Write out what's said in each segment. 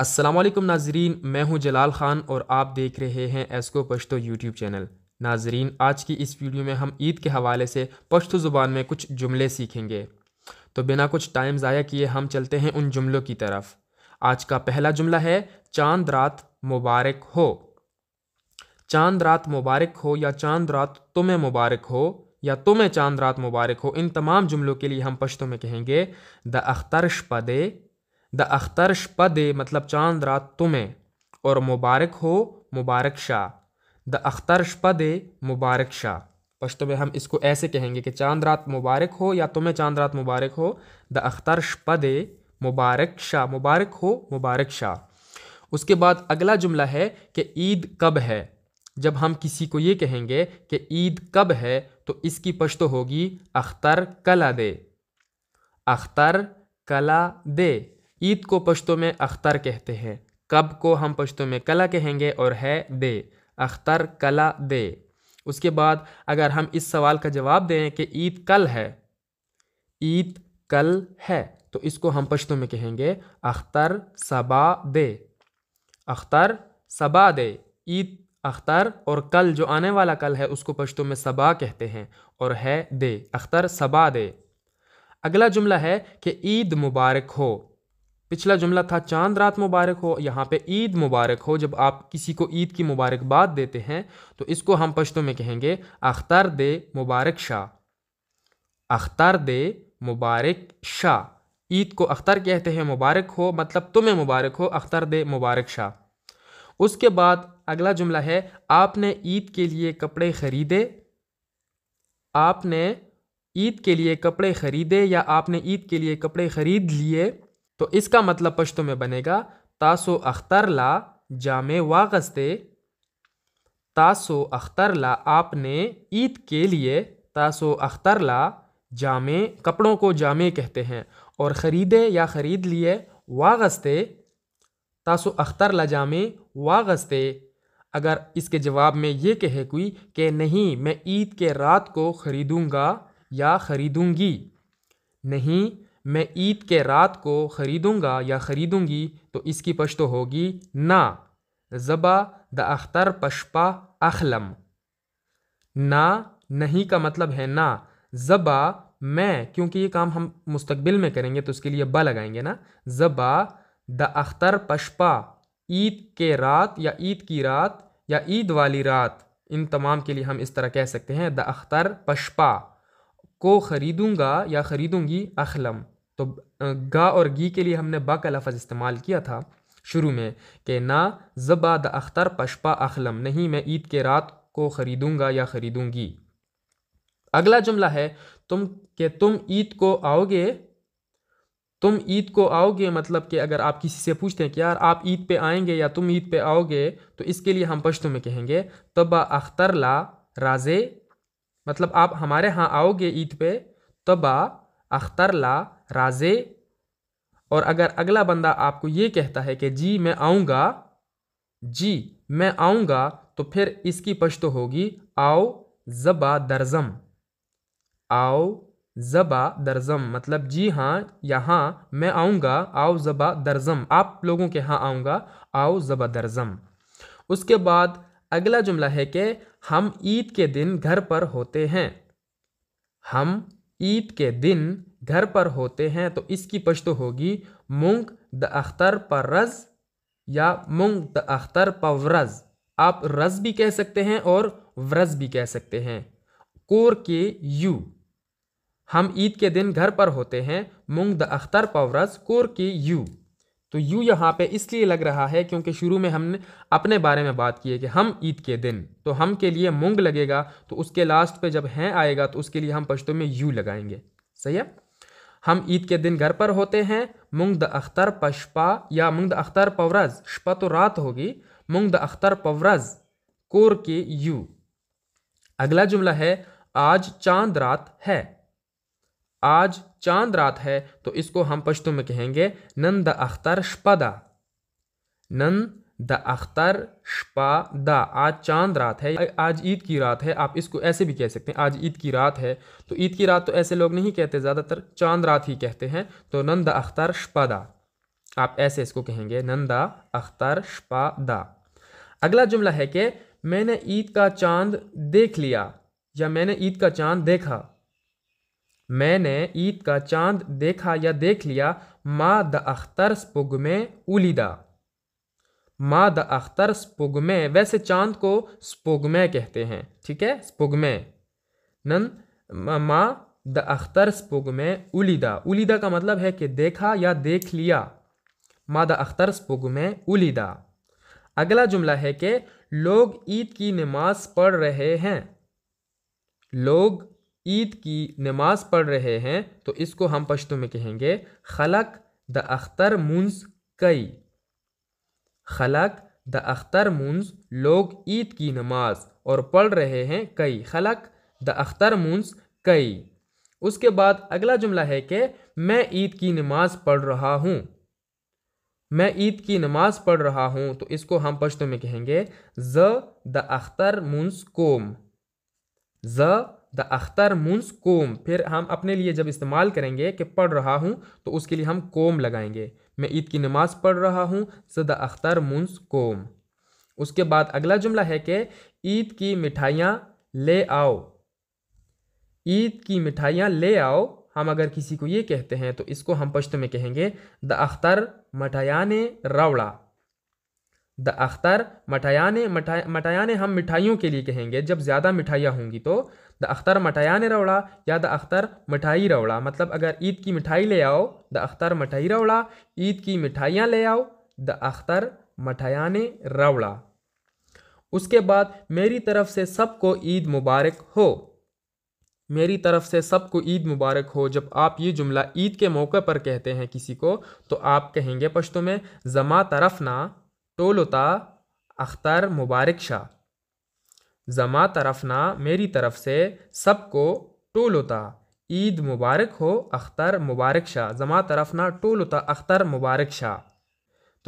असलम नाजरीन मैं हूं जलाल ख़ान और आप देख रहे हैं एस्को पश्तो यूट्यूब चैनल नाजरीन आज की इस वीडियो में हम ईद के हवाले से पश्तो ज़ुबान में कुछ जुमले सीखेंगे तो बिना कुछ टाइम ज़ाया किए हम चलते हैं उन जुमलों की तरफ आज का पहला जुमला है चांद रात मुबारक हो चांद रात मुबारक हो या चांद रात तुम्हें मुबारक हो या तुम्हें चांद रात मुबारक हो इन तमाम जुमलों के लिए हम पश्तों में कहेंगे द अख्तरश पदे द अख्तर शपद मतलब चांद रात तुम्हें और मुबारक हो मुबारक शाह द अख्तर शपद मुबारक शाह पश्तो में हम इसको ऐसे कहेंगे कि चांद रात मुबारक हो या तुम्हें चांद रात मुबारक हो द अख्तर शपद मुबारक शाह मुबारक हो मुबारक शाह उसके बाद अगला जुमला है कि ईद कब है जब हम किसी को ये कहेंगे कि ईद कब है तो इसकी पश्तो होगी अख्तर कला दे अख्तर कला दे ईद को पश्तों में अख्तर कहते हैं कब को हम पश्तों में कला कहेंगे और है दे अख्तर कला दे उसके बाद अगर हम इस सवाल का जवाब दें कि ईद कल है ईद कल है तो इसको हम पश्तों में कहेंगे अख्तर सबा दे अख्तर सबा दे ईद अख्तर और कल जो आने वाला कल है उसको पश्तों में सबा कहते हैं और है दे अख्तर सबा दे अगला जुमला है कि ईद मुबारक हो पिछला जुमला था चांद रात मुबारक हो यहाँ पे ईद मुबारक हो जब आप किसी को ईद की मुबारकबाद देते हैं तो इसको हम पश्तों में कहेंगे अख्तर दे मुबारक शाह अख्तर दे मुबारक शाह ईद को अख्तर कहते हैं मुबारक हो मतलब तुम्हें मुबारक हो अख्तर दे मुबारक शाह उसके बाद अगला जुमला है आपने ईद के लिए कपड़े ख़रीदे आपने ईद के लिए कपड़े ख़रीदे या आपने ईद के लिए कपड़े ख़रीद लिए तो इसका मतलब पश्तो में बनेगा तासो अख्तर ला जामे वागस्ते तासो अख्तर ला आपने ईद के लिए तासो अख्तर ला जामे कपड़ों को जामे कहते हैं और ख़रीदे या ख़रीद लिए वागस्ते तासो अख्तर ला जामे वागस्ते अगर इसके जवाब में ये कहे कोई कि नहीं मैं ईद के रात को ख़रीदूँगा या ख़रीदूँगी नहीं मैं ईद के रात को ख़रीदूँगा या ख़रीदूँगी तो इसकी पश्तो होगी ना ज़बा द अख्तर पशपा अखलम ना नहीं का मतलब है ना ज़बा मैं क्योंकि ये काम हम मुस्तबिल में करेंगे तो उसके लिए बा लगाएंगे ना ज़बा द अख्तर पशपा ईद के रात या ईद की रात या ईद वाली रात इन तमाम के लिए हम इस तरह कह सकते हैं द अख्तर पशपा को ख़रीदूँगा या ख़रीदूँगी अखलम तो गा और गी के लिए हमने बा का लफज इस्तेमाल किया था शुरू में कि ना जबा द अख्तर पशपा अखलम नहीं मैं ईद के रात को ख़रीदूँगा या ख़रीदूँगी अगला जुमला है तुम कि तुम ईद को आओगे तुम ईद को आओगे मतलब कि अगर आप किसी से पूछते हैं कि यार आप ईद पे आएंगे या तुम ईद पे आओगे तो इसके लिए हम पश्तो में कहेंगे तबा अख्तर ला राजे मतलब आप हमारे यहाँ आओगे ईद पे तबा अख्तर ला राजे और अगर अगला बंदा आपको ये कहता है कि जी मैं आऊँगा जी मैं आऊँगा तो फिर इसकी पश्तो होगी आओ जबा दर्जम आओ जबा दर्जम मतलब जी हाँ यहाँ मैं आऊँगा आओ जबा दर्जम आप लोगों के यहाँ आऊँगा आओ जबा दर्जम उसके बाद अगला जुमला है कि हम ईद के दिन घर पर होते हैं हम ईद के दिन घर पर होते हैं तो इसकी पश्तो होगी मुंग द अख्तर पर रज या मुंग द अख्तर पर व्रज आप रज भी कह सकते हैं और व्रज भी कह सकते हैं कोर के यू हम ईद के दिन घर पर होते हैं मुंग द अख्तर पवरस कोर के यू तो यू यहाँ पे इसलिए लग रहा है क्योंकि शुरू में हमने अपने बारे में बात की है कि हम ईद के दिन तो हम के लिए मुंग लगेगा तो उसके लास्ट पे जब हैं आएगा तो उसके लिए हम पश्तों में यू लगाएंगे सही है हम ईद के दिन घर पर होते हैं मुंगद अख्तर पशपा या मुंगद अख्तर पवरज शपा तो रात होगी मुंगद अख्तर पवरज कोर के यू अगला जुमला है आज चांद रात है आज चांद रात है तो इसको हम पश्तों में कहेंगे नंद अख्तर शपदा नंद द अख्तर शपा द आज चांद रात है आज ईद की रात है आप इसको ऐसे भी कह सकते हैं आज ईद की रात है तो ईद की रात तो ऐसे लोग नहीं कहते ज़्यादातर चांद रात ही कहते हैं तो नंद अख्तर शपादा आप ऐसे इसको कहेंगे नंदा अख्तर शपा दा अगला जुमला है कि मैंने ईद का चांद देख लिया या मैंने ईद का चांद देखा मैंने ईद का चांद देखा या देख लिया माँ द अख्तर स्पुग में उलिदा माद अख्तर स्पुगमे वैसे चांद को स्पुगमे कहते हैं ठीक है स्पुगमे नन मा द अख्तर स्पुगमे उलिदा उलिदा का मतलब है कि देखा या देख लिया मा द अख्तर स्पुगमे उलिदा अगला जुमला है कि लोग ईद की नमाज पढ़ रहे हैं लोग ईद की नमाज पढ़ रहे हैं तो इसको हम पश्तों में कहेंगे खलक द अख्तर मुंस कई खलक द अख्तर मुंस लोग ईद की नमाज और पढ़ रहे हैं कई खलक द अख्तर मुंस कई उसके बाद अगला जुमला है कि मैं ईद की नमाज पढ़ रहा हूँ मैं ईद की नमाज पढ़ रहा हूँ तो इसको हम पश्तों में कहेंगे ज द अख्तर मुंस कोम ज द अख्तर मुंस कोम फिर हम अपने लिए जब इस्तेमाल करेंगे कि पढ़ रहा हूँ तो उसके लिए हम कोम लगाएंगे मैं ईद की नमाज़ पढ़ रहा हूँ स द अख्तर मुंस कोम उसके बाद अगला जुमला है कि ईद की मिठाइयाँ ले आओ ईद की मिठाइयाँ ले आओ हम अगर किसी को ये कहते हैं तो इसको हम पश्तो में कहेंगे द अख्तर मठायाने रावड़ा द अख्तर मठयाने मठा मठायान हम मिठाइयों के लिए कहेंगे जब ज़्यादा मिठाइयाँ होंगी तो द अख्तर मठयान रवड़ा या द अख्तर मिठाई रवड़ा मतलब अगर ईद की मिठाई ले आओ द अख्तर मठाई रवड़ा ईद की मिठाइयाँ ले आओ द अख्तर मठयान रवड़ा उसके बाद मेरी तरफ से सबको ईद मुबारक हो मेरी तरफ से सबको ईद मुबारक हो जब आप ये जुमला ईद के मौके पर कहते हैं किसी को तो आप कहेंगे पश्तों में जमा तरफ ना टोलुता अख्तर मुबारक शाह जमा तरफना मेरी तरफ से सबको टोलुता ईद मुबारक हो अख्तर मुबारक शाह जमा तरफना टोलुता अख्तर मुबारक शाह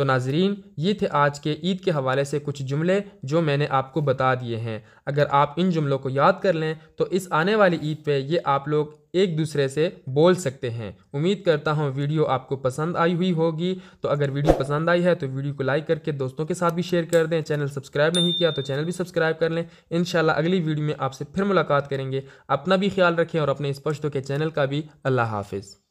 तो नाजरीन ये थे आज के ईद के हवाले से कुछ जुमले जो मैंने आपको बता दिए हैं अगर आप इन जुमलों को याद कर लें तो इस आने वाली ईद पे ये आप लोग एक दूसरे से बोल सकते हैं उम्मीद करता हूँ वीडियो आपको पसंद आई हुई होगी तो अगर वीडियो पसंद आई है तो वीडियो को लाइक करके दोस्तों के साथ भी शेयर कर दें चैनल सब्सक्राइब नहीं किया तो चैनल भी सब्सक्राइब कर लें इन अगली वीडियो में आपसे फिर मुलाकात करेंगे अपना भी ख्याल रखें और अपने स्पष्टों के चैनल का भी अल्लाह हाफिज़